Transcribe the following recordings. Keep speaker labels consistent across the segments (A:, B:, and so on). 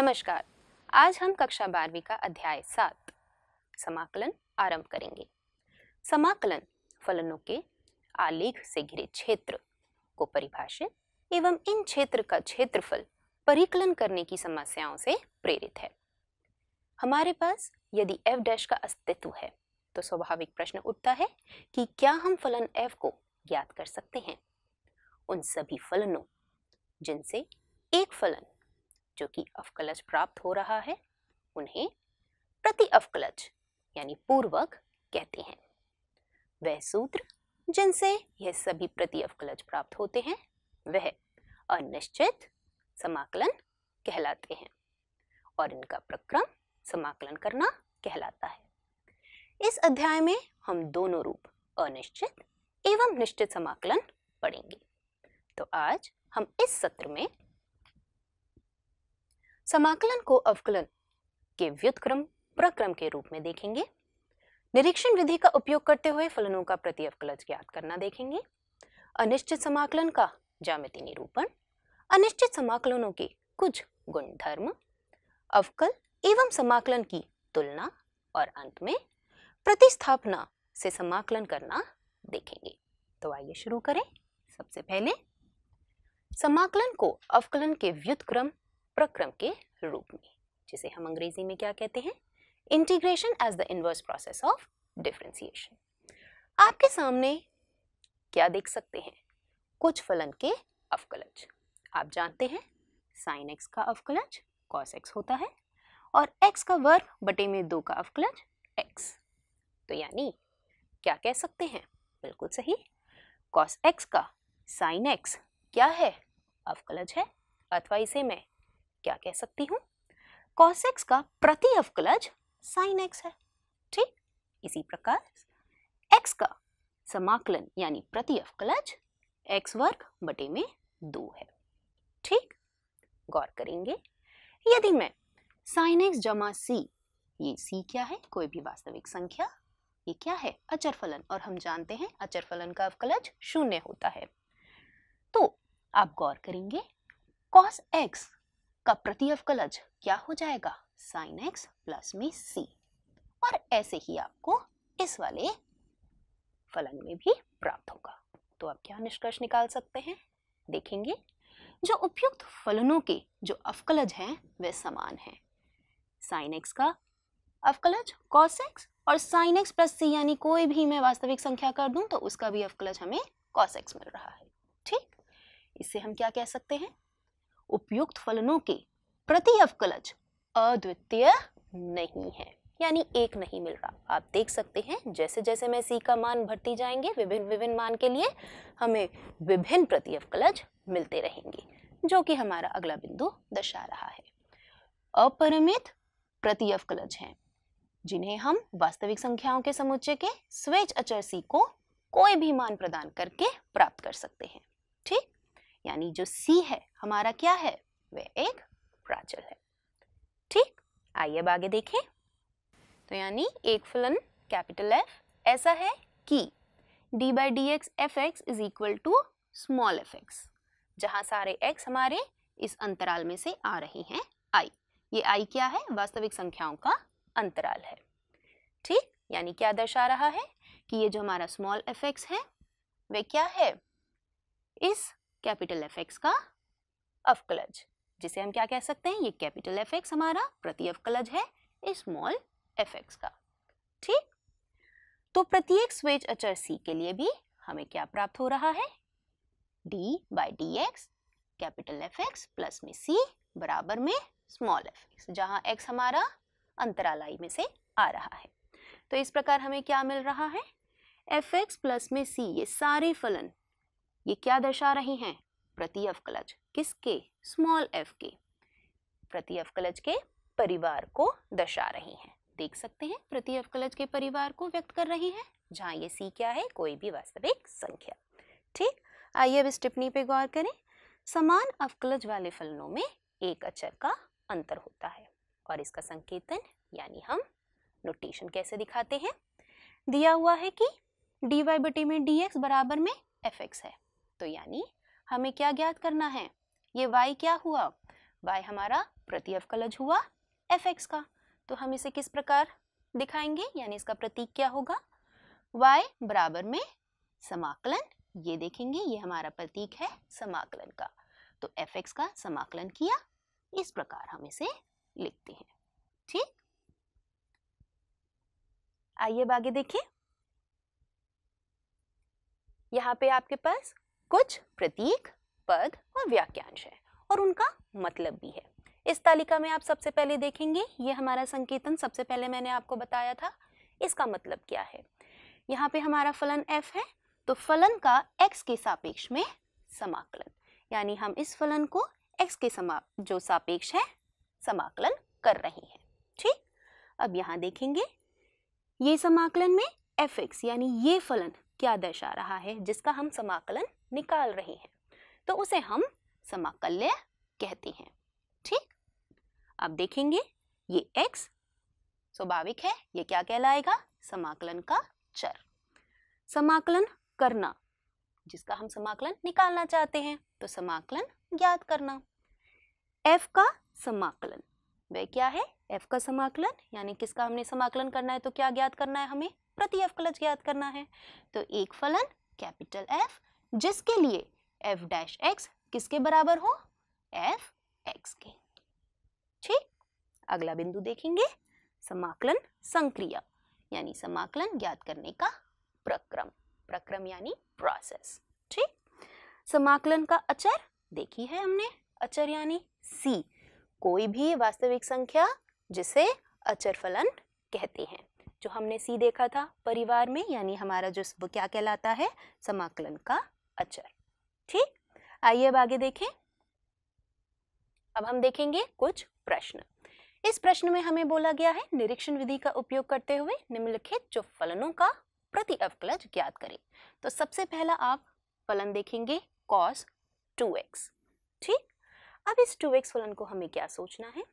A: नमस्कार आज हम कक्षा बारहवीं का अध्याय सात समाकलन आरंभ करेंगे समाकलन फलनों के आलेख से घिरे क्षेत्र को परिभाषित एवं इन क्षेत्र का क्षेत्रफल परिकलन करने की समस्याओं से प्रेरित है हमारे पास यदि f डैश का अस्तित्व है तो स्वाभाविक प्रश्न उठता है कि क्या हम फलन f को ज्ञात कर सकते हैं उन सभी फलनों जिनसे एक फलन जो कि अवकलज प्राप्त हो रहा है उन्हें प्रति अवकलज यानी पूर्वक कहते हैं वह सूत्र जिनसे यह सभी प्रति अवकलज प्राप्त होते हैं वह अनिश्चित समाकलन कहलाते हैं और इनका प्रक्रम समाकलन करना कहलाता है इस अध्याय में हम दोनों रूप अनिश्चित एवं निश्चित समाकलन पढ़ेंगे तो आज हम इस सत्र में समाकलन को अवकलन के व्युतक्रम प्रक्रम के रूप में देखेंगे निरीक्षण विधि का उपयोग करते हुए फलनों का प्रति अवकलज ज्ञात करना देखेंगे अनिश्चित समाकलन का जामिति निरूपण अनिश्चित समाकलनों के कुछ गुणधर्म अवकल एवं समाकलन की तुलना और अंत में प्रतिस्थापना से समाकलन करना देखेंगे तो आइए शुरू करें सबसे पहले समाकलन को अवकलन के क्रम प्रक्रम के रूप में जिसे हम अंग्रेजी में क्या कहते हैं integration as the inverse process of differentiation आपके सामने क्या देख सकते हैं कुछ फलन के अवकलज आप जानते हैं साइन एक्स का अवकलज कॉस एक्स होता है और एक्स का वर्ग बटे में दो का अवकलज एक्स तो यानी क्या कह सकते हैं बिल्कुल सही कॉस एक्स का साइन एक्स क्या है अवकलज है अथवा इसे मैं क्या कह सकती हूँ कॉस एक्स का प्रति अवकलज साइन एक्स है ठीक इसी प्रकार एक्स का समाकलन यानी प्रति अवकलज एक्स वर्ग बटे में दो है ठीक गौर करेंगे यदि मैं साइन एक्स जमा सी ये सी क्या है कोई भी वास्तविक संख्या ये क्या है अचर फलन और हम जानते हैं अचर फलन का अवकलज शून्य होता है तो आप गौर करेंगे कॉस एक्स का प्रतिअवकलज क्या हो जाएगा साइन एक्स प्लस में सी और ऐसे ही आपको इस वाले फलन में भी प्राप्त होगा तो आप क्या निष्कर्ष निकाल सकते हैं देखेंगे जो उपयुक्त फलनों के जो अवकलज हैं वे समान हैं साइन एक्स का अवकलज कॉस एक्स और साइन एक्स प्लस सी यानी कोई भी मैं वास्तविक संख्या कर दूं तो उसका भी अवकलज हमें कॉस एक्स मिल रहा है ठीक इससे हम क्या कह सकते हैं उपयुक्त फलनों के प्रति अवकलज अद्वितीय नहीं है यानी एक नहीं मिल रहा आप देख सकते हैं जैसे जैसे मैं सी का मान भरती जाएंगे विभिन्न विभिन्न मान के लिए हमें विभिन्न प्रति अवकलज मिलते रहेंगे जो कि हमारा अगला बिंदु दर्शा रहा है अपरिमित प्रति अवकलज हैं जिन्हें हम वास्तविक संख्याओं के समुच्चय के स्वेच अचर सी को कोई भी मान प्रदान करके प्राप्त कर सकते हैं ठीक यानी जो सी है हमारा क्या है वह एक प्राचल है ठीक आइए अब आगे देखें तो यानी एक फलन कैपिटल एफ ऐसा है कि d by d x f x is equal to small f x जहाँ सारे एक्स हमारे इस अंतराल में से आ रहे हैं आई ये आई क्या है वास्तविक संख्याओं का अंतराल है ठीक यानी क्या दर्शा रहा है कि ये जो हमारा स्मॉल एफ एक्स है वह क्या है इस कैपिटल एफ एक्स का अवकलज जिसे हम क्या कह सकते हैं ये कैपिटल एफ एक्स हमारा प्रति अवकलज है स्मॉल एफ एक्स का ठीक तो प्रत्येक स्वेज अचर सी के लिए भी हमें क्या प्राप्त हो रहा है d by d x capital F x plus में सी बराबर में स्मॉल एफ एक्स जहाँ एक्स हमारा अंतरालाई में से आ रहा है तो इस प्रकार हमें क्या मिल रहा है एफ एक्स प्लस में सी ये सारे फलन ये क्या दर्शा रहे हैं प्रति अवकलज किसके स्मॉल एफ के प्रति अवकलज के परिवार को दर्शा रहे हैं देख सकते हैं प्रति अवकलज के परिवार को व्यक्त कर रहे हैं जहाँ ये सी क्या है कोई भी वास्तविक संख्या ठीक आइए अब इस टिप्पणी पे गौर करें समान अवकलज वाले फलनों में एक अचर का अंतर होता है और इसका संकेतन यानी हम नोटेशन कैसे दिखाते हैं दिया हुआ है कि डी वाई बटी में डी एक्स बराबर में एफ एक्स है तो यानी हमें क्या ज्ञात करना है ये y क्या हुआ y हमारा प्रति अवकलज हुआ एफ एक्स का तो हम इसे किस प्रकार दिखाएंगे यानी इसका प्रतीक क्या होगा y बराबर में समाकलन ये देखेंगे ये हमारा प्रतीक है समाकलन का तो एफ एक्स का समाकलन किया इस प्रकार हम इसे लिखते हैं ठीक आइए आगे देखिए यहाँ पे आपके पास कुछ प्रतीक पद और वाक्यांश है और उनका मतलब भी है इस तालिका में आप सबसे पहले देखेंगे ये हमारा संकेतन सबसे पहले मैंने आपको बताया था इसका मतलब क्या है यहाँ पे हमारा फलन f है तो फलन का x के सापेक्ष में समाकलन यानी हम इस फलन को x के समा जो सापेक्ष है समाकलन कर रहे हैं ठीक अब यहाँ देखेंगे ये समाकलन में एफ एक्स यानी ये फलन क्या दर्शा रहा है जिसका हम समाकलन निकाल रही हैं तो उसे हम समाकल्य कहते हैं ठीक अब देखेंगे ये x स्वाभाविक है ये क्या कहलाएगा समाकलन का चर समाकलन करना जिसका हम समाकलन निकालना चाहते हैं तो समाकलन ज्ञात करना f का समाकलन वह क्या है f का समाकलन यानी किसका हमने समाकलन करना है तो क्या ज्ञात करना है हमें प्रति कलच ज्ञात करना है तो एक फलन कैपिटल एफ जिसके लिए एफ डैश एक्स किसके बराबर हो एफ एक्स के ठीक अगला बिंदु देखेंगे समाकलन संक्रिया यानी समाकलन ज्ञात करने का प्रक्रम प्रक्रम यानी प्रोसेस ठीक समाकलन का अचर देखी है हमने अचर यानी सी कोई भी वास्तविक संख्या जिसे अचर फलन कहते हैं जो हमने सी देखा था परिवार में यानी हमारा जो क्या कहलाता है समाकलन का अचर अच्छा, ठीक आइए अब आगे देखें अब हम देखेंगे कुछ प्रश्न इस प्रश्न में हमें बोला गया है निरीक्षण विधि का उपयोग करते हुए निम्नलिखित जो फलनों का प्रति अवकलज ज्ञात करें तो सबसे पहला आप फलन देखेंगे cos 2x ठीक अब इस 2x फलन को हमें क्या सोचना है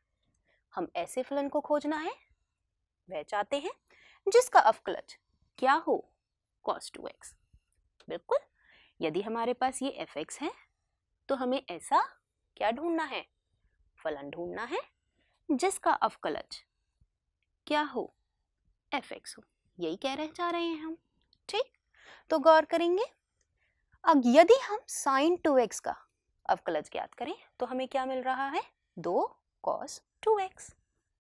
A: हम ऐसे फलन को खोजना है वह चाहते हैं जिसका अवकलज क्या हो cos 2x बिल्कुल यदि हमारे पास ये एफ एक्स है तो हमें ऐसा क्या ढूंढना है फलन ढूंढना है जिसका अवकलज क्या हो एफ एक्स हो यही कह रहे जा रहे हैं हम ठीक तो गौर करेंगे अब यदि हम साइन टू एक्स का अवकलज ज्ञात करें तो हमें क्या मिल रहा है दो कॉस टू एक्स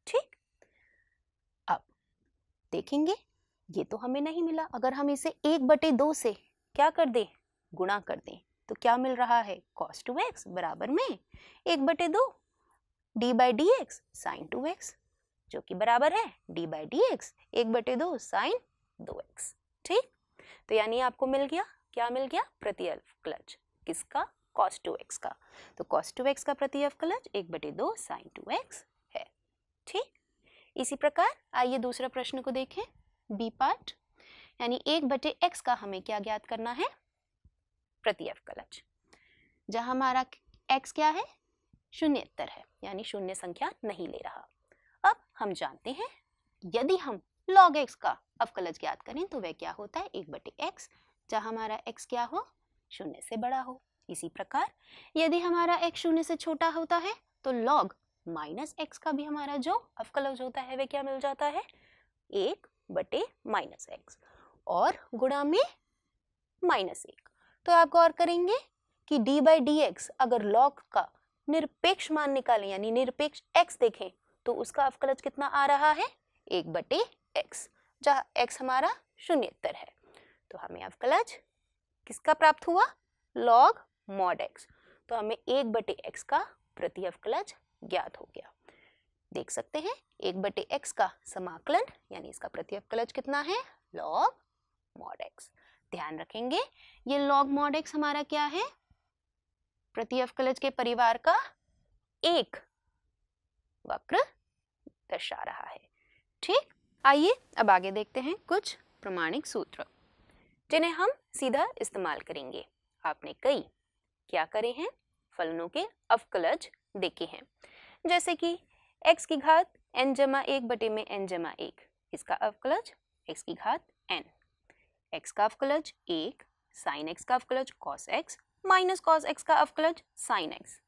A: ठीक अब देखेंगे ये तो हमें नहीं मिला अगर हम इसे एक बटे दो से क्या कर दें गुणा कर दें तो क्या मिल रहा है कॉस टू एक्स बराबर में एक बटे दो d by d x sine two x जो कि बराबर है डी बाई डी एक्स एक बटे दो साइन दो एक्स ठीक तो यानी आपको मिल गया क्या मिल गया प्रति प्रतिअल्प क्लच किसका कॉस टू एक्स का तो कॉस टू एक्स का अल्फ क्लच एक बटे दो साइन टू एक्स है ठीक इसी प्रकार आइए दूसरा प्रश्न को देखें बी पार्ट यानी एक बटे एक्स का हमें क्या ज्ञात करना है प्रति कलच जहाँ हमारा एक्स क्या है शून्य है यानी शून्य संख्या नहीं ले रहा अब हम जानते हैं यदि हम लॉग एक्स का अवकलज ज्ञात करें तो वह क्या होता है एक बटे एक्स जहाँ हमारा एक्स क्या हो शून्य से बड़ा हो इसी प्रकार यदि हमारा एक्स शून्य से छोटा होता है तो लॉग माइनस एक्स का भी हमारा जो अवकलज होता है वह क्या मिल जाता है एक बटे माइनस एक्स और गुणा में माइनस एक तो आप गौर करेंगे कि डी बाई डी एक्स अगर लॉग का निरपेक्ष मान निकालें यानी निरपेक्ष एक्स देखें तो उसका अवकलज कितना आ रहा है एक बटे एक्स जहाँ एक्स हमारा शून्यत्तर है तो हमें अवकलज किसका प्राप्त हुआ लॉग मॉड एक्स तो हमें एक बटे एक्स का प्रति अवकलज ज्ञात हो गया देख सकते हैं एक बटे एक्स का समाकलन यानी इसका प्रति अवकलज कितना है लॉग मॉड एक्स ध्यान रखेंगे ये लॉग मॉड एक्स हमारा क्या है प्रति अवकलज के परिवार का एक वक्र दर्शा रहा है ठीक आइए अब आगे देखते हैं कुछ प्रमाणिक सूत्र जिन्हें हम सीधा इस्तेमाल करेंगे आपने कई क्या करे हैं फलनों के अवकलज देखे हैं जैसे कि x की घात एन जमा एक बटे में एन जमा एक इसका अवकलज x की घात एन एक्स का अवकलज एक साइन एक्स का अवकलज cos x minus cos x का अवकलज साइन एक्स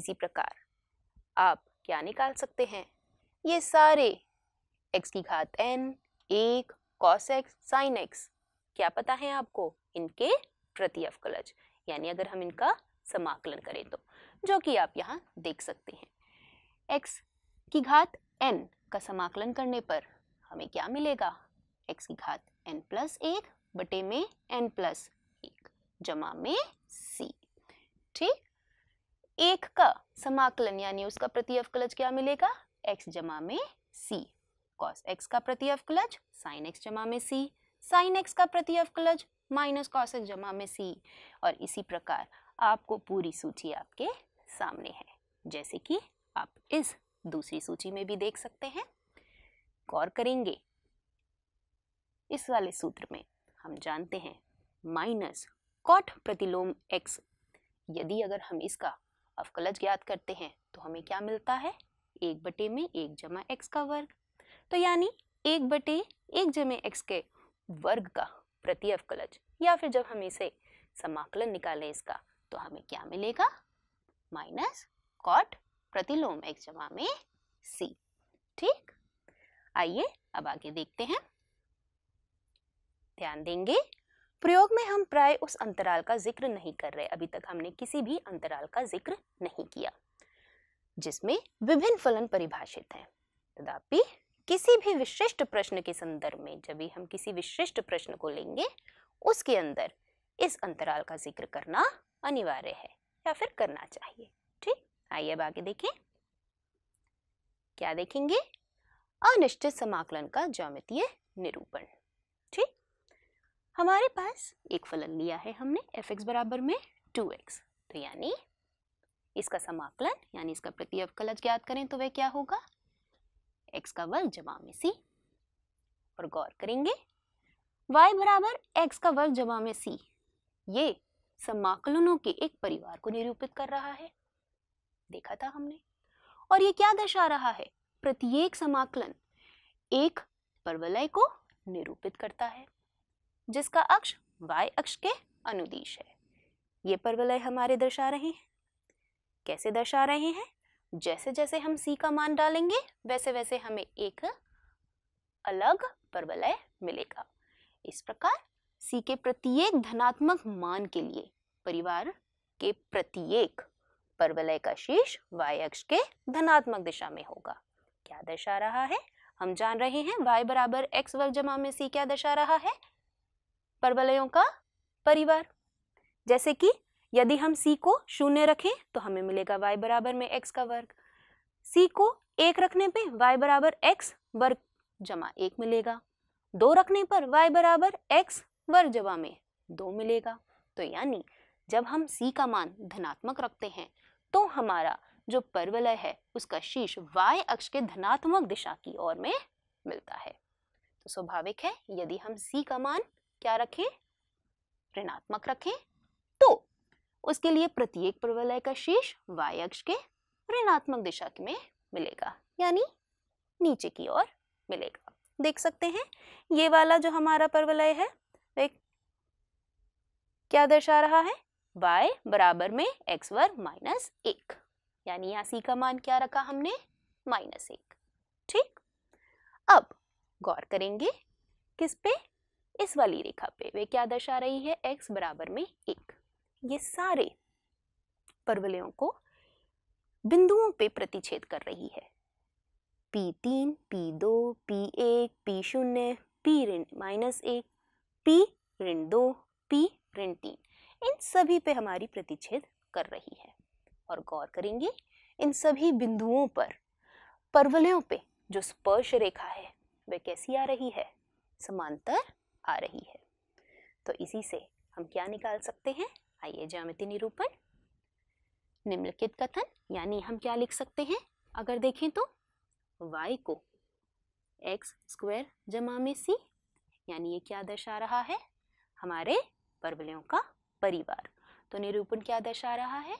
A: इसी प्रकार आप क्या निकाल सकते हैं ये सारे एक्स की घात एन एक कॉस एक्स साइन एक्स क्या पता है आपको इनके प्रति अवकलज यानी अगर हम इनका समाकलन करें तो जो कि आप यहाँ देख सकते हैं एक्स की घात एन का समाकलन करने पर हमें क्या मिलेगा एक्स की घात एन प्लस एक बटे में एन प्लस एक जमा में सी ठीक एक का समाकलन यानी उसका प्रति अवकलज क्या मिलेगा एक्स जमा में सी कॉस एक्स का प्रति अवकलज साइन एक्स जमा में सी साइन एक्स का प्रति अवकलज माइनस कॉस एक्स जमा में सी और इसी प्रकार आपको पूरी सूची आपके सामने है जैसे कि आप इस दूसरी सूची में भी देख सकते हैं गौर करेंगे इस वाले सूत्र में हम जानते हैं माइनस कॉट प्रतिलोम एक्स यदि अगर हम इसका अवकलज ज्ञात करते हैं तो हमें क्या मिलता है एक बटे में एक जमा एक्स का वर्ग तो यानी एक बटे एक जमे एक्स के वर्ग का प्रति अवकलज या फिर जब हम इसे समाकलन निकालें इसका तो हमें क्या मिलेगा माइनस कॉट प्रतिलोम एक्स जमा में सी ठीक आइए अब आगे देखते हैं ध्यान देंगे प्रयोग में हम प्राय उस अंतराल का जिक्र नहीं कर रहे अभी तक हमने किसी भी अंतराल का जिक्र नहीं किया जिसमें विभिन्न फलन परिभाषित हैं तथापि किसी भी विशिष्ट प्रश्न के संदर्भ में जब भी हम किसी विशिष्ट प्रश्न को लेंगे उसके अंदर इस अंतराल का जिक्र करना अनिवार्य है या फिर करना चाहिए ठीक आइए अब आगे देखें क्या देखेंगे अनिश्चित समाकलन का ज्यामितीय निरूपण हमारे पास एक फलन लिया है हमने एफ एक्स बराबर में टू एक्स तो यानी इसका समाकलन यानी इसका प्रति अवकलज ज्ञात करें तो वह क्या होगा x का वर्ग जमा में सी और गौर करेंगे y बराबर एक्स का वर्ग जमा में सी ये समाकलनों के एक परिवार को निरूपित कर रहा है देखा था हमने और ये क्या दर्शा रहा है प्रत्येक समाकलन एक परवलय को निरूपित करता है जिसका अक्ष y अक्ष के अनुदिश है ये परवलय हमारे दर्शा रहे हैं कैसे दर्शा रहे हैं जैसे जैसे हम c का मान डालेंगे वैसे वैसे हमें एक अलग परवलय मिलेगा इस प्रकार c के प्रत्येक धनात्मक मान के लिए परिवार के प्रत्येक परवलय का शीर्ष y अक्ष के धनात्मक दिशा में होगा क्या दर्शा रहा है हम जान रहे हैं y बराबर एक्स वर्ग जमा में c क्या दर्शा रहा है परवलयों का परिवार जैसे कि यदि हम सी को शून्य रखें तो हमें मिलेगा वाई बराबर में एक्स का वर्ग सी को एक रखने पे वाई बराबर एक्स वर्ग जमा एक मिलेगा दो रखने पर वाई बराबर एक्स वर्ग जमा में दो मिलेगा तो यानी जब हम सी का मान धनात्मक रखते हैं तो हमारा जो परवलय है उसका शीर्ष y अक्ष के धनात्मक दिशा की ओर में मिलता है तो स्वाभाविक है यदि हम c का मान क्या रखें ऋणात्मक रखें तो उसके लिए प्रत्येक प्रवलय का शीर्ष वाय अक्ष के ऋणात्मक दिशा में मिलेगा यानी नीचे की ओर मिलेगा देख सकते हैं ये वाला जो हमारा प्रवलय है एक क्या दर्शा रहा है y बराबर में x वर्ग माइनस एक यानी यहाँ c का मान क्या रखा हमने माइनस एक ठीक अब गौर करेंगे किस पे इस वाली रेखा पे वे क्या दर्शा रही है x बराबर में एक ये सारे परवलयों को बिंदुओं पे प्रतिच्छेद कर रही है पी तीन पी दो पी एक पी शून्य पी ऋण माइनस एक पी ऋण दो पी ऋण तीन इन सभी पे हमारी प्रतिच्छेद कर रही है और गौर करेंगे इन सभी बिंदुओं पर परवलयों पे जो स्पर्श रेखा है वह कैसी आ रही है समांतर आ रही है तो इसी से हम क्या निकाल सकते हैं आइए ज्यामिति निरूपण निम्नलिखित कथन यानी हम क्या लिख सकते हैं अगर देखें तो y को एक्स स्क्वायर जमा में सी यानी ये क्या दर्शा रहा है हमारे परवलयों का परिवार तो निरूपण क्या दर्शा रहा है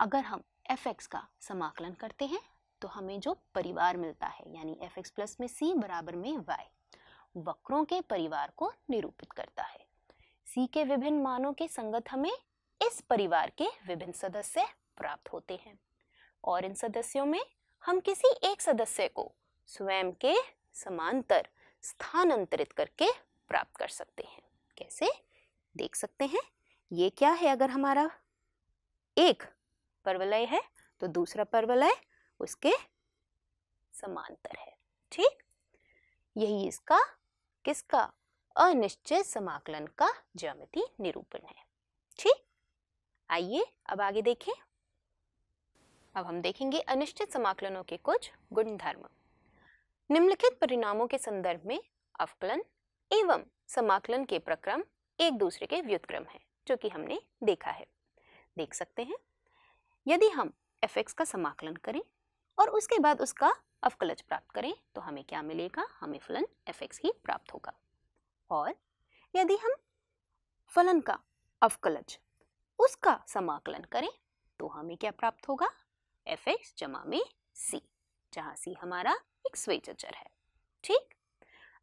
A: अगर हम एफ एक्स का समाकलन करते हैं तो हमें जो परिवार मिलता है यानी एफ एक्स प्लस में सी बराबर में वाई वक्रों के परिवार को निरूपित करता है सी के विभिन्न मानों के संगत हमें इस परिवार के विभिन्न सदस्य प्राप्त होते हैं और इन सदस्यों में हम किसी एक सदस्य को स्वयं के समांतर स्थानांतरित करके प्राप्त कर सकते हैं कैसे देख सकते हैं ये क्या है अगर हमारा एक परवलय है तो दूसरा परवलय उसके समांतर है ठीक यही इसका किसका अनिश्चय समाकलन का ज्यामिति निरूपण है ठीक आइए अब आगे देखें अब हम देखेंगे अनिश्चित समाकलनों के कुछ गुणधर्म निम्नलिखित परिणामों के संदर्भ में अवकलन एवं समाकलन के प्रक्रम एक दूसरे के व्युतक्रम है जो कि हमने देखा है देख सकते हैं यदि हम एफ का समाकलन करें और उसके बाद उसका अवकलज प्राप्त करें तो हमें क्या मिलेगा हमें फलन एफ एक्स ही प्राप्त होगा और यदि हम फलन का अवकलज उसका समाकलन करें तो हमें क्या प्राप्त होगा एफ एक्स जमा में सी जहाँ सी हमारा एक स्वेचर है ठीक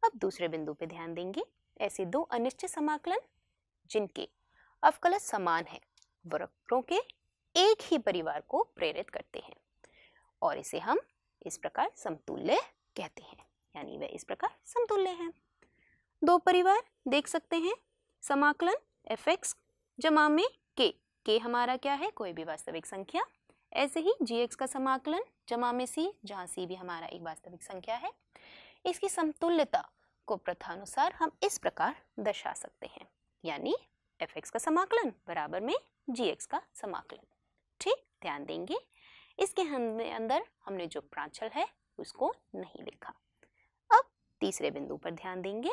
A: अब दूसरे बिंदु पे ध्यान देंगे ऐसे दो अनिश्चित समाकलन जिनके अवकलज समान है वक्रों के एक ही परिवार को प्रेरित करते हैं और इसे हम इस प्रकार समतुल्य कहते हैं यानी वह इस प्रकार समतुल्य हैं दो परिवार देख सकते हैं समाकलन एफ एक्स जमा में के के हमारा क्या है कोई भी वास्तविक संख्या ऐसे ही जी एक्स का समाकलन जमा में सी जहाँ सी भी हमारा एक वास्तविक संख्या है इसकी समतुल्यता को प्रथानुसार हम इस प्रकार दर्शा सकते हैं यानी एफ एक्स का समाकलन बराबर में जी एक्स का समाकलन ठीक ध्यान देंगे इसके हमने अंदर हमने जो प्रांचल है उसको नहीं लिखा अब तीसरे बिंदु पर ध्यान देंगे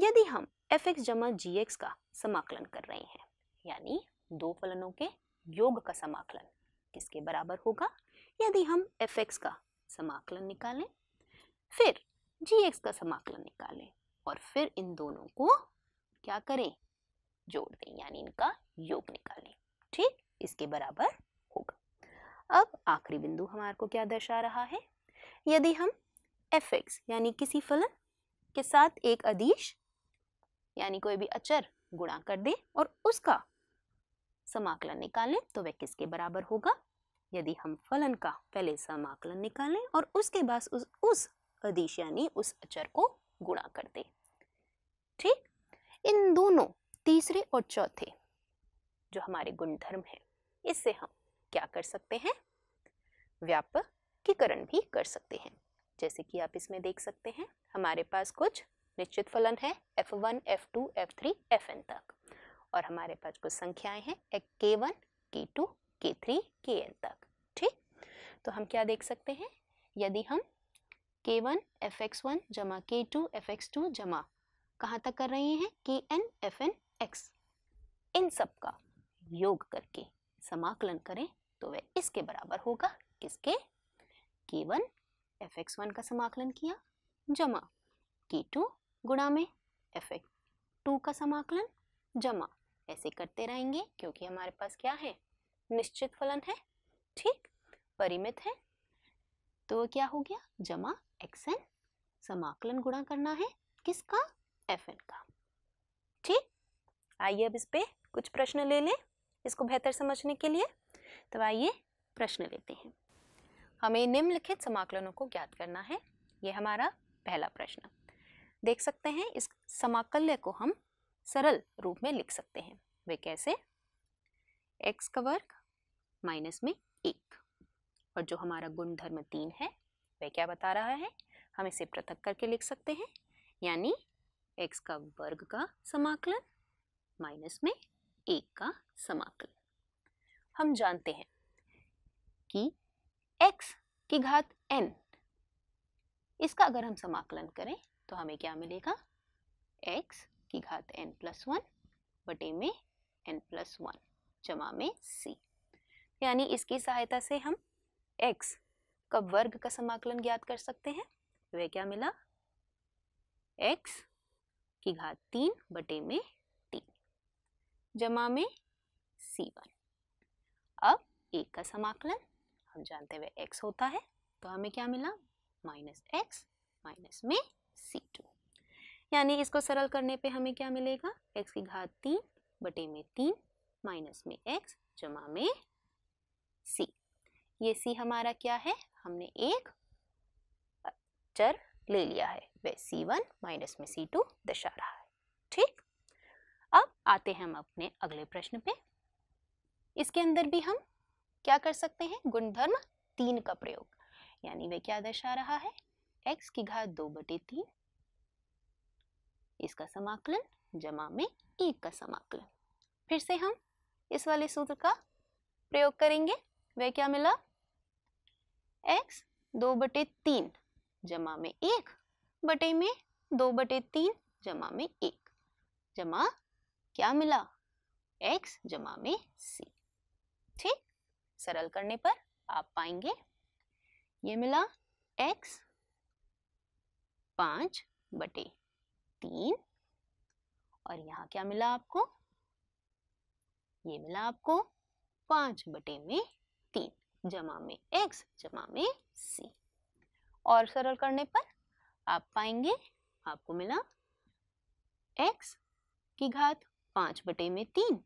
A: यदि हम एफ एक्स जमा जी एक्स का समाकलन कर रहे हैं यानी दो फलनों के योग का समाकलन किसके बराबर होगा यदि हम एफ एक्स का समाकलन निकालें फिर जी एक्स का समाकलन निकालें और फिर इन दोनों को क्या करें जोड़ दें यानी इनका योग निकालें ठीक इसके बराबर अब आखिरी बिंदु हमारे को क्या दर्शा रहा है यदि हम एफ एक्स यानी किसी फलन के साथ एक अदिश यानी कोई भी अचर गुणा कर दें और उसका समाकलन निकालें तो वह किसके बराबर होगा यदि हम फलन का पहले समाकलन निकालें और उसके बाद उस उस अदिश यानी उस अचर को गुणा कर दें ठीक इन दोनों तीसरे और चौथे जो हमारे गुणधर्म हैं इससे हम क्या कर सकते हैं व्यापकीकरण भी कर सकते हैं जैसे कि आप इसमें देख सकते हैं हमारे पास कुछ निश्चित फलन है f one f two f three f n तक और हमारे पास कुछ संख्याएं हैं के वन के टू के थ्री के एन तक ठीक तो हम क्या देख सकते हैं यदि हम के वन एफ एक्स वन जमा के टू एफ एक्स टू जमा कहाँ तक कर रहे हैं के एन एफ एन एक्स इन सब का योग करके समाकलन करें तो वह इसके बराबर होगा किसके k1 one F x one का समाकलन किया जमा k2 टू गुणा में एफ एक्स टू का समाकलन जमा ऐसे करते रहेंगे क्योंकि हमारे पास क्या है निश्चित फलन है ठीक परिमित है तो क्या हो गया जमा एक्स एन समाकलन गुणा करना है किसका एफ एन का ठीक आइए अब इस पे कुछ प्रश्न ले लें इसको बेहतर समझने के लिए तो आइए प्रश्न लेते हैं हमें निम्नलिखित समाकलनों को ज्ञात करना है ये हमारा पहला प्रश्न देख सकते हैं इस समाकल्य को हम सरल रूप में लिख सकते हैं वे कैसे एक्स का वर्ग माइनस में एक और जो हमारा गुणधर्म तीन है वह क्या बता रहा है हम इसे पृथक करके लिख सकते हैं यानी एक्स का वर्ग का समाकलन माइनस में एक का समाकलन हम जानते हैं कि x की घात n इसका अगर हम समाकलन करें तो हमें क्या मिलेगा x की घात n प्लस वन बटे में n प्लस वन जमा में c यानी इसकी सहायता से हम x का वर्ग का समाकलन ज्ञात कर सकते हैं वह क्या मिला x की घात तीन बटे में तीन जमा में c वन एक का समाकलन हम जानते हुए एक्स होता है तो हमें क्या मिला माइनस एक्स माइनस में सी टू यानी इसको सरल करने पे हमें क्या मिलेगा एक्स की घात तीन बटे में तीन माइनस में एक्स जमा में सी ये सी हमारा क्या है हमने एक चर ले लिया है वह सी वन माइनस में सी टू दर्शा रहा है ठीक अब आते हैं हम अपने अगले प्रश्न पे इसके अंदर भी हम क्या कर सकते हैं गुणधर्म तीन का प्रयोग यानी वे क्या दर्शा रहा है x की घात दो बटे तीन इसका समाकलन जमा में एक का समाकलन फिर से हम इस वाले सूत्र का प्रयोग करेंगे वह क्या मिला x दो बटे तीन जमा में एक बटे में दो बटे तीन जमा में एक जमा क्या मिला x जमा में c ठीक सरल करने पर आप पाएंगे ये मिला x पांच बटे तीन और यहाँ क्या मिला आपको ये मिला आपको पांच बटे में तीन जमा में x जमा में c और सरल करने पर आप पाएंगे आपको मिला x की घात पांच बटे में तीन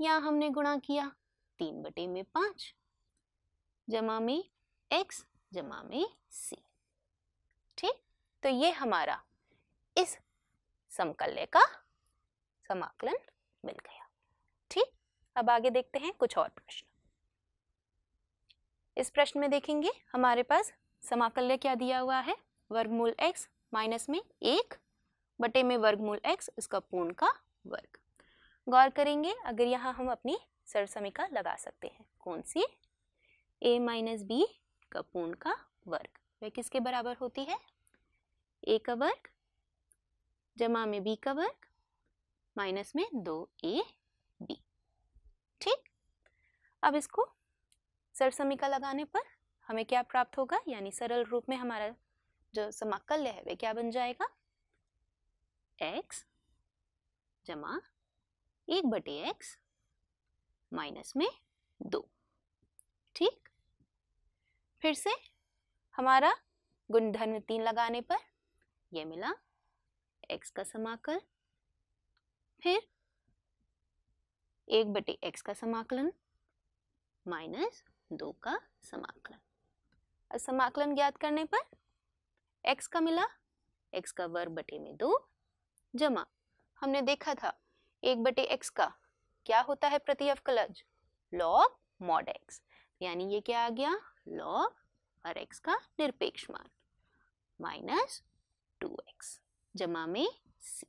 A: यहाँ हमने गुणा किया तीन बटे में पांच जमा में एक्स जमा में सी ठीक तो ये हमारा इस समकल्य का समाकलन मिल गया ठीक अब आगे देखते हैं कुछ और प्रश्न इस प्रश्न में देखेंगे हमारे पास समाकल्य क्या दिया हुआ है वर्गमूल एक्स माइनस में एक बटे में वर्गमूल एक्स उसका पूर्ण का वर्ग गौर करेंगे अगर यहाँ हम अपनी सरसमिका लगा सकते हैं कौन सी ए माइनस बी का पूर्ण का वर्ग वह किसके बराबर होती है ए का वर्ग जमा में बी का वर्ग माइनस में दो ए बी ठीक अब इसको सरसमिका लगाने पर हमें क्या प्राप्त होगा यानी सरल रूप में हमारा जो समाकल्य है वह क्या बन जाएगा एक्स जमा एक बटे एक्स माइनस में दो ठीक फिर से हमारा गुणधर्म में तीन लगाने पर ये मिला एक्स का समाकल फिर एक बटे एक्स का समाकलन माइनस दो का समाकलन अब समाकलन ज्ञात करने पर एक्स का मिला एक्स का वर्ग बटे में दो जमा हमने देखा था एक बटे एक्स का क्या होता है प्रति अवकलज लॉग मॉड एक्स यानी ये क्या आ गया लॉग और एक्स का निरपेक्ष मान माइनस टू एक्स जमा में सी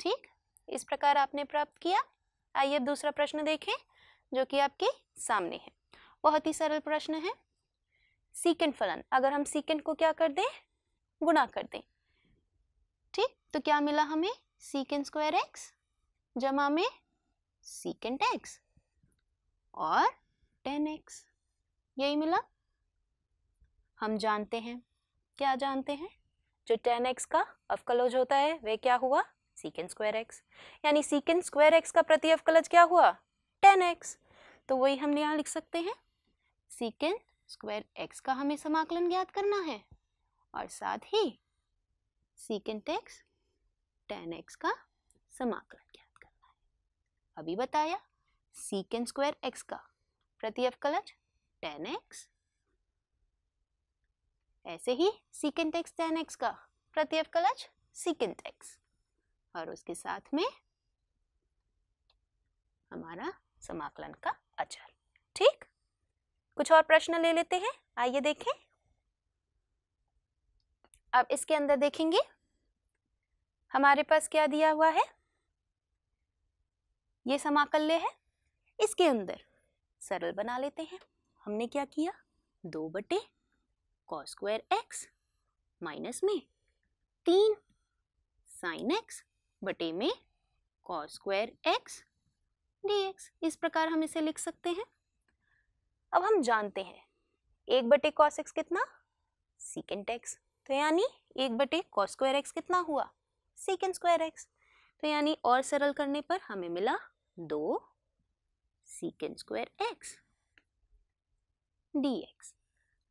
A: ठीक इस प्रकार आपने प्राप्त किया आइए दूसरा प्रश्न देखें जो कि आपके सामने है बहुत ही सरल प्रश्न है सीकेंड फलन अगर हम सीकेंड को क्या कर दें गुणा कर दें ठीक तो क्या मिला हमें सीकेंड स्क्वायर एक्स जमा में secant x और 10x यही मिला हम जानते हैं क्या जानते हैं जो एक्स का अवकलज होता है वह क्या हुआ सीकेंड स्क्वायर एक्स यानी सीकेंड स्क्वायर एक्स का प्रति अवकलज क्या हुआ एक्स तो वही हम यहाँ लिख सकते हैं सीकेंड स्क्वायर एक्स का हमें समाकलन ज्ञात करना है और साथ ही सीकेंट एक्स टेन एक्स का समाकलन अभी बताया सीकेंड स्क्वायर एक्स का प्रति अवकलन टेन एक्स ऐसे ही सीकेंट एक्स टेन एक्स का प्रति अवकलन सीकेंड एक्स और उसके साथ में हमारा समाकलन का अचल ठीक कुछ और प्रश्न ले लेते हैं आइए देखें अब इसके अंदर देखेंगे हमारे पास क्या दिया हुआ है ये समाकल्य है इसके अंदर सरल बना लेते हैं हमने क्या किया दो बटे कॉस स्क्वायर एक्स माइनस में तीन साइन एक्स बटे में कॉस स्क्वायर एक्स डी इस प्रकार हम इसे लिख सकते हैं अब हम जानते हैं एक बटे कॉस एक्स कितना सिकेंड एक्स तो यानी एक बटे कॉस स्क्वायर एक्स कितना हुआ सीकेंड स्क्वायर एक्स तो यानी और सरल करने पर हमें मिला दो secant square x d x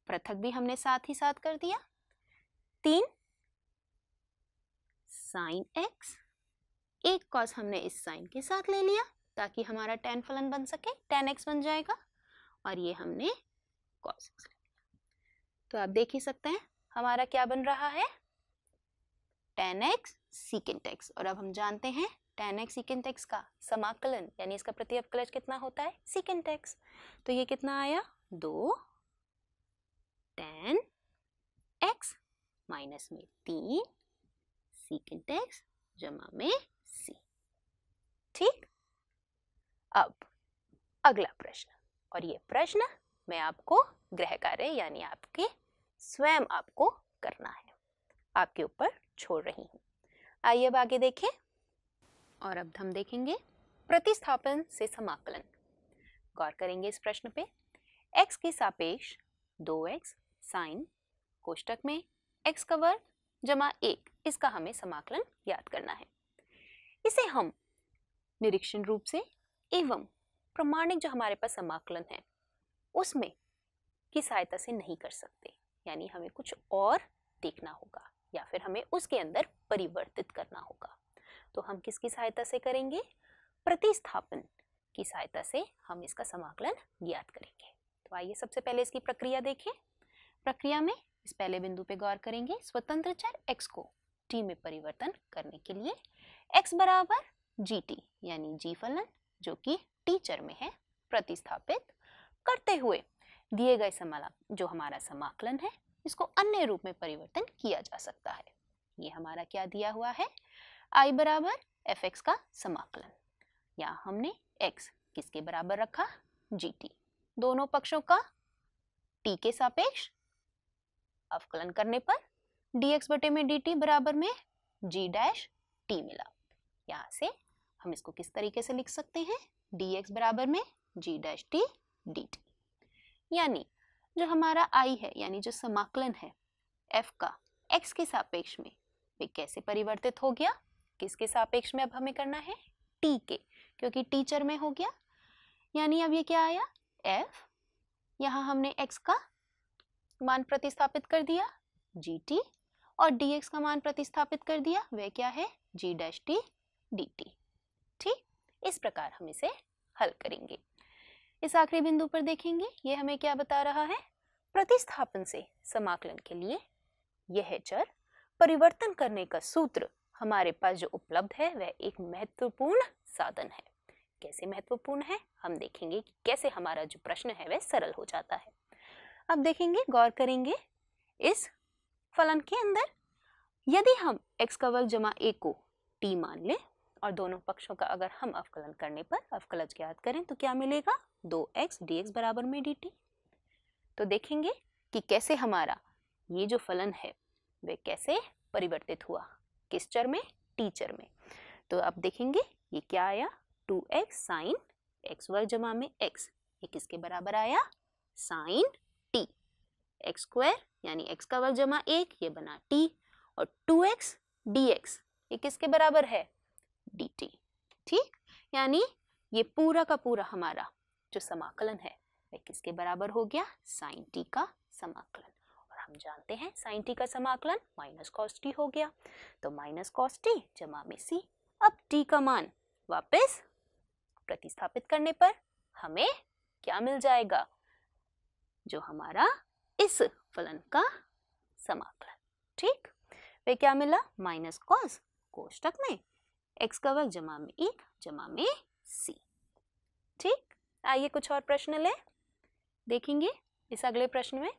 A: पृथक भी हमने साथ ही साथ कर दिया तीन साइन एक्स एक कॉस हमने इस साइन के साथ ले लिया ताकि हमारा टेन फलन बन सके टेन एक्स बन जाएगा और ये हमने कॉस एक्स तो आप देख ही सकते हैं हमारा क्या बन रहा है टेन एक्स सीकेंट एक्स और अब हम जानते हैं tan x secant x का समाकलन यानी इसका प्रति अपकलज कितना होता है secant x तो ये कितना आया दो tan x माइनस में तीन secant x जमा में c ठीक अब अगला प्रश्न और ये प्रश्न मैं आपको ग्रह कार्य यानी आपके स्वयं आपको करना है आपके ऊपर छोड़ रही हूँ आइए अब आगे देखें और अब हम देखेंगे प्रतिस्थापन से समाकलन गौर करेंगे इस प्रश्न पे x के सापेक्ष 2x एक्स साइन कोष्टक में x का वर्ग जमा एक इसका हमें समाकलन याद करना है इसे हम निरीक्षण रूप से एवं प्रमाणिक जो हमारे पास समाकलन है उसमें की सहायता से नहीं कर सकते यानी हमें कुछ और देखना होगा या फिर हमें उसके अंदर परिवर्तित करना होगा तो हम किसकी सहायता से करेंगे प्रतिस्थापन की सहायता से हम इसका समाकलन ज्ञात करेंगे तो आइए सबसे पहले इसकी प्रक्रिया देखें प्रक्रिया में इस पहले बिंदु पे गौर करेंगे स्वतंत्र चर x को t में परिवर्तन करने के लिए x बराबर जी टी यानी जी फलन जो कि t चर में है प्रतिस्थापित करते हुए दिए गए समाला जो हमारा समाकलन है इसको अन्य रूप में परिवर्तन किया जा सकता है ये हमारा क्या दिया हुआ है आई बराबर एफ एक्स का समाकलन या हमने एक्स किसके बराबर रखा जी टी दोनों पक्षों का टी के सापेक्ष अवकलन करने पर डीएक्स बटे में डी टी बराबर में जी डैश टी मिला यहाँ से हम इसको किस तरीके से लिख सकते हैं डीएक्स बराबर में जी डैश टी डी यानी जो हमारा आई है यानी जो समाकलन है एफ का एक्स के सापेक्ष में वे कैसे परिवर्तित हो गया किसके सापेक्ष में अब हमें करना है टी के क्योंकि टीचर में हो गया यानी अब ये क्या आया एफ यहाँ हमने एक्स का मान प्रतिस्थापित कर दिया जी टी और डी एक्स का मान प्रतिस्थापित कर दिया वह क्या है g dash t d t ठीक इस प्रकार हम इसे हल करेंगे इस आखिरी बिंदु पर देखेंगे ये हमें क्या बता रहा है प्रतिस्थापन से समाकलन के लिए यह चर परिवर्तन करने का सूत्र हमारे पास जो उपलब्ध है वह एक महत्वपूर्ण साधन है कैसे महत्वपूर्ण है हम देखेंगे कि कैसे हमारा जो प्रश्न है वह सरल हो जाता है अब देखेंगे गौर करेंगे इस फलन के अंदर यदि हम एक्स का वर्ग जमा ए को टी मान लें और दोनों पक्षों का अगर हम अवकलन करने पर अवकलज ज्ञात करें तो क्या मिलेगा दो एक्स डी एक्स बराबर में डी टी तो देखेंगे कि कैसे हमारा ये जो फलन है वह कैसे परिवर्तित हुआ किस चर में टीचर में तो अब देखेंगे ये क्या आया टू एक्स साइन एक्स वर्ग जमा में एक्स ये किसके बराबर आया साइन टी एक्स स्क्वायर यानी एक्स का वर्ग जमा एक ये बना टी और टू एक्स डी एक्स ये किसके बराबर है डी टी ठीक यानी ये पूरा का पूरा हमारा जो समाकलन है वह किसके बराबर हो गया साइन टी का समाकलन हम जानते हैं साइन टी का समाकलन माइनस कॉस टी हो गया तो माइनस कॉस टी जमा में सी अब टी का मान वापस प्रतिस्थापित करने पर हमें क्या मिल जाएगा जो हमारा इस फलन का समाकलन ठीक वे क्या मिला माइनस कॉस कोष्टक में एक्स का वर्ग जमा में ई e जमा में सी ठीक आइए कुछ और प्रश्न ले देखेंगे इस अगले प्रश्न में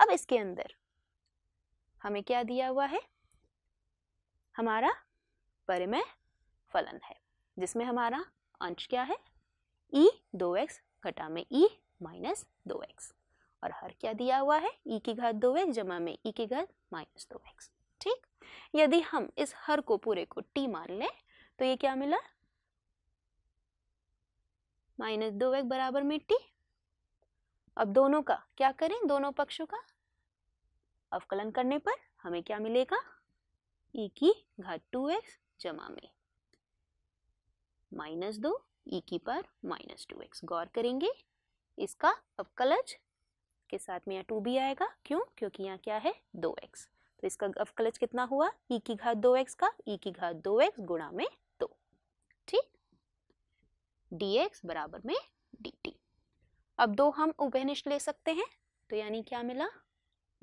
A: अब इसके अंदर हमें क्या दिया हुआ है हमारा परिमय फलन है जिसमें हमारा अंश क्या है ई e दो एक्स घटा में ई e माइनस दो एक्स और हर क्या दिया हुआ है ई e की घात दो एक्स जमा में ई की घात माइनस दो एक्स ठीक यदि हम इस हर को पूरे को टी मान लें तो ये क्या मिला माइनस दो एक्स बराबर में टी अब दोनों का क्या करें दोनों पक्षों का अवकलन करने पर हमें क्या मिलेगा ई e की घाट टू एक्स जमा में माइनस दो ई e की पर माइनस टू एक्स गौर करेंगे इसका अवकलज के साथ में यहाँ टू भी आएगा क्यों क्योंकि यहाँ क्या है दो एक्स तो इसका अवकलज कितना हुआ ई e की घात दो एक्स का ई की घात दो एक्स गुणा में दो ठीक dx बराबर में डी टी अब दो हम उभयनिष्ठ ले सकते हैं तो यानी क्या मिला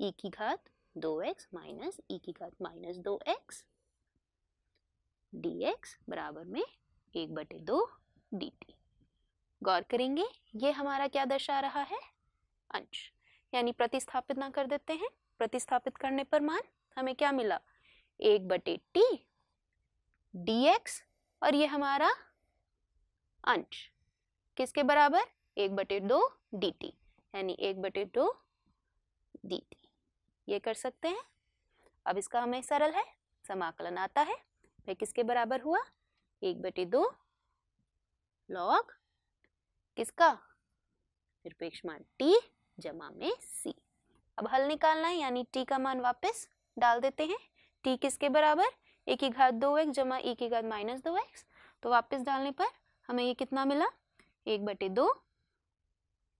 A: ई e की घात दो एक्स माइनस ई की घात माइनस दो एक्स डी एक्स बराबर में एक बटे दो डी टी गौर करेंगे ये हमारा क्या दर्शा रहा है अंश यानी प्रतिस्थापित ना कर देते हैं प्रतिस्थापित करने पर मान हमें क्या मिला एक बटे टी डी एक्स और ये हमारा अंश किसके बराबर एक बटे दो डी टी यानी एक बटे दो डी टी ये कर सकते हैं अब इसका हमें सरल है समाकलन आता है वह किसके बराबर हुआ एक बटे दो लॉग किसका निरपेक्ष मान टी जमा में सी अब हल निकालना है यानी टी का मान वापस डाल देते हैं टी किसके बराबर एक ही घात दो एक्स जमा एक ही घात माइनस दो एक्स तो वापस डालने पर हमें ये कितना मिला एक बटे दो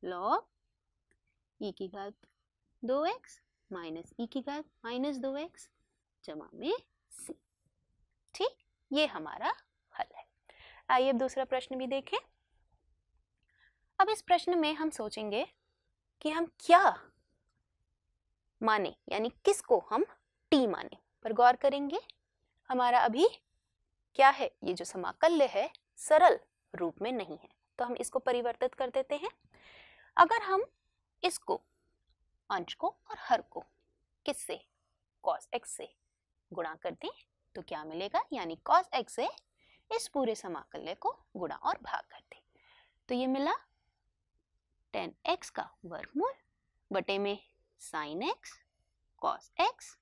A: लॉग ई e की घात दो एक्स माइनस ई की घात माइनस दो एक्स जमा में सी ठीक ये हमारा हल है आइए अब दूसरा प्रश्न भी देखें अब इस प्रश्न में हम सोचेंगे कि हम क्या माने यानी किसको हम टी माने पर गौर करेंगे हमारा अभी क्या है ये जो समाकल्य है सरल रूप में नहीं है तो हम इसको परिवर्तित कर देते हैं अगर हम इसको अंश को और हर को किससे कॉस एक्स से गुणा कर दें तो क्या मिलेगा यानी कॉस एक्स से इस पूरे समाकल्य को गुणा और भाग कर दें तो ये मिला टेन एक्स का वर्गमूल बटे में साइन एक्स कॉस एक्स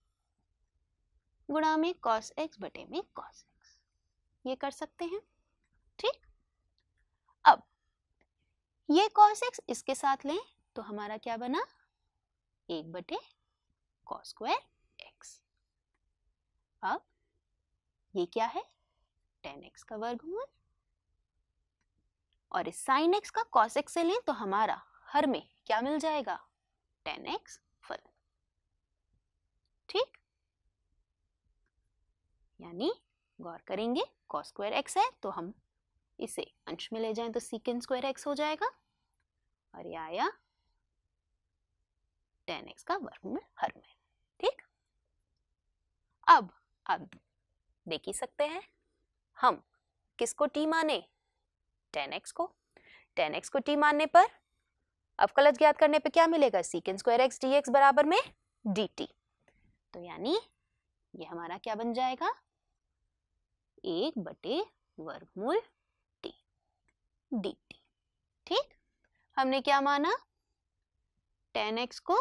A: गुणा में कॉस एक्स बटे में कॉस एक्स ये कर सकते हैं ठीक ये कॉस एक्स इसके साथ लें तो हमारा क्या बना एक बटे कॉस स्क्वायर एक्स अब ये क्या है टेन एक्स का वर्गमूल और इस साइन एक्स का कॉस एक्स से लें तो हमारा हर में क्या मिल जाएगा टेन एक्स फल ठीक यानी गौर करेंगे कॉस स्क्वायर एक्स है तो हम इसे अंश में ले जाएं तो सीकेंड स्क्वायर एक्स हो जाएगा और ये आया टेन एक्स का वर्गमूल हर में ठीक अब अब देख ही सकते हैं हम किसको टी माने टेन एक्स को टेन एक्स को टी मानने पर कलच ज्ञात करने पे क्या मिलेगा secant square x d x बराबर में डी टी तो यानी ये हमारा क्या बन जाएगा एक बटे वर्गमूल डी टी ठीक हमने क्या माना टेन एक्स को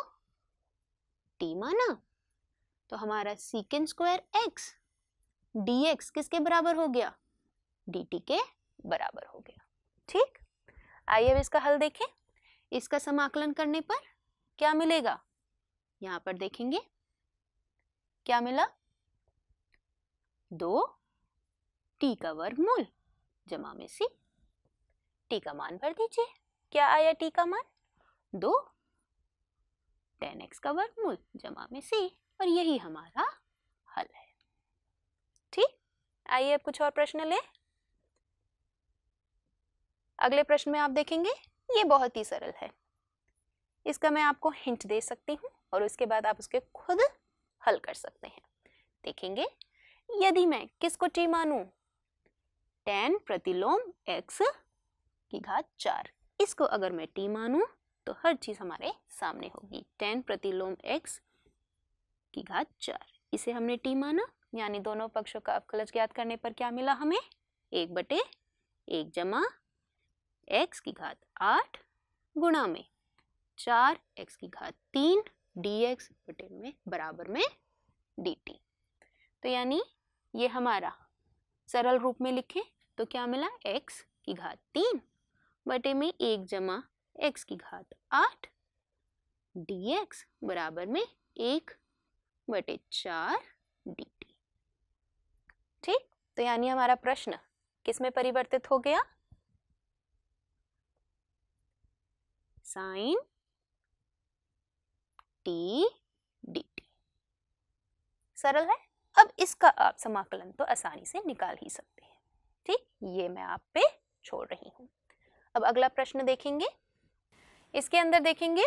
A: टी माना तो हमारा secant square x d x किसके बराबर हो गया डी टी के बराबर हो गया ठीक आइए अब इसका हल देखें इसका समाकलन करने पर क्या मिलेगा यहां पर देखेंगे क्या मिला दो टी का वर्गमूल जमा में सी टी का मान भर दीजिए क्या आया टी का मान दो टेन एक्स का वर्गमूल जमा में सी और यही हमारा हल है ठीक आइए अब कुछ और प्रश्न ले अगले प्रश्न में आप देखेंगे ये बहुत ही सरल है इसका मैं आपको हिंट दे सकती हूँ और उसके बाद आप उसके खुद हल कर सकते हैं देखेंगे यदि मैं किसको टी मानूं टेन प्रतिलोम एक्स की घात चार इसको अगर मैं टी मानूं तो हर चीज़ हमारे सामने होगी टेन प्रतिलोम एक्स की घात चार इसे हमने टी माना यानी दोनों पक्षों का अवकलज ज्ञात करने पर क्या मिला हमें एक बटे एक जमा एक्स की घात आठ गुणा में चार एक्स की घात तीन डी एक्स बटे में बराबर में डी टी तो यानी ये हमारा सरल रूप में लिखें तो क्या मिला एक्स की घात तीन बटे में एक जमा एक्स की घात आठ डी एक्स बराबर में एक बटे चार डी टी ठीक तो यानी हमारा प्रश्न किस में परिवर्तित हो गया साइन टी डी टी सरल है अब इसका आप समाकलन तो आसानी से निकाल ही सकते हैं ठीक ये मैं आप पे छोड़ रही हूं अब अगला प्रश्न देखेंगे इसके अंदर देखेंगे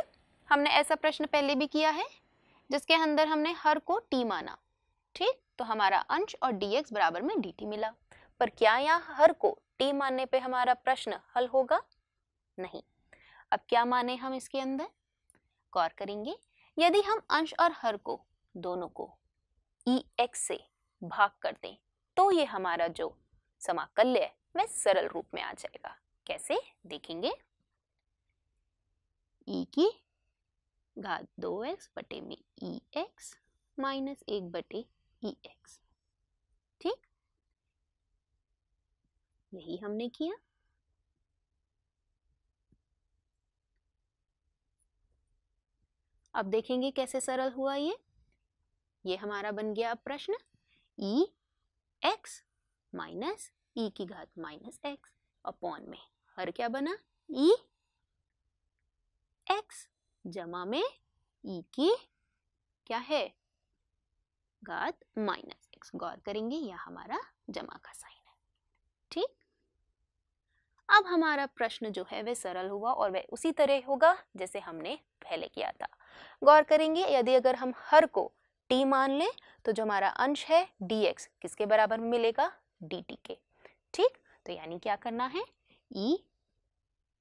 A: हमने ऐसा प्रश्न पहले भी किया है जिसके अंदर हमने हर को टी माना ठीक तो हमारा अंश और dx बराबर में dt मिला पर क्या यहाँ हर को t मानने पे हमारा प्रश्न हल होगा नहीं अब क्या माने हम इसके अंदर गौर करेंगे यदि हम अंश और हर को दोनों को ई e एक्स से भाग कर दें तो ये हमारा जो समाकल्य है वह सरल रूप में आ जाएगा कैसे देखेंगे ई e की घात दो एक्स बटे में ई e एक्स माइनस एक बटे ई e एक्स ठीक यही हमने किया अब देखेंगे कैसे सरल हुआ ये ये हमारा बन गया अब प्रश्न ई एक्स माइनस ई की घात माइनस एक्स अपॉन में हर क्या बना ई e. एक्स जमा में ई e की क्या है घात माइनस एक्स गौर करेंगे यह हमारा जमा का साइन है ठीक अब हमारा प्रश्न जो है वह सरल हुआ और वह उसी तरह होगा जैसे हमने पहले किया था गौर करेंगे यदि अगर हम हर को t मान लें तो जो हमारा अंश है dx किसके बराबर मिलेगा dt के ठीक तो यानी क्या करना है e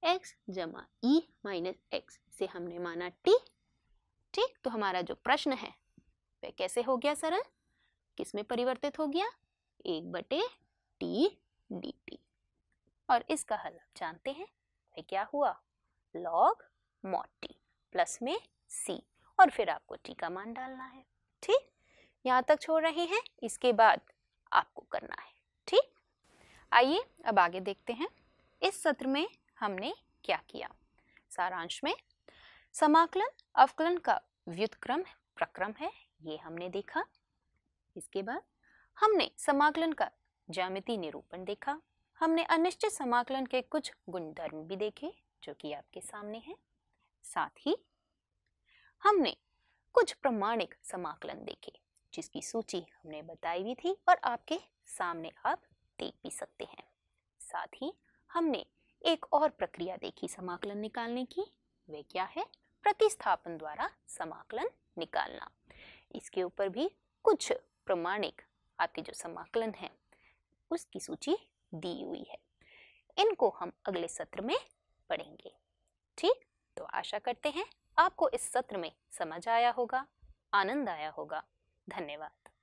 A: एक्स जमा ई माइनस एक्स से हमने माना टी ठीक तो हमारा जो प्रश्न है वह कैसे हो गया सरल किस में परिवर्तित हो गया एक बटे टी डी टी और इसका हल आप जानते हैं वह क्या हुआ लॉग मॉट टी प्लस में सी और फिर आपको टी का मान डालना है ठीक यहाँ तक छोड़ रहे हैं इसके बाद आपको करना है ठीक आइए अब आगे देखते हैं इस सत्र में हमने क्या किया सारांश में समाकलन अवकलन का व्युतक्रम प्रक्रम है ये हमने देखा इसके बाद हमने समाकलन का ज्यामिति निरूपण देखा हमने अनिश्चित समाकलन के कुछ गुणधर्म भी देखे जो कि आपके सामने हैं साथ ही हमने कुछ प्रमाणिक समाकलन देखे जिसकी सूची हमने बताई भी थी और आपके सामने आप देख भी सकते हैं साथ ही हमने एक और प्रक्रिया देखी समाकलन निकालने की वे क्या है प्रतिस्थापन द्वारा समाकलन निकालना इसके ऊपर भी कुछ प्रमाणिक आपके जो समाकलन है उसकी सूची दी हुई है इनको हम अगले सत्र में पढ़ेंगे ठीक तो आशा करते हैं आपको इस सत्र में समझ आया होगा आनंद आया होगा धन्यवाद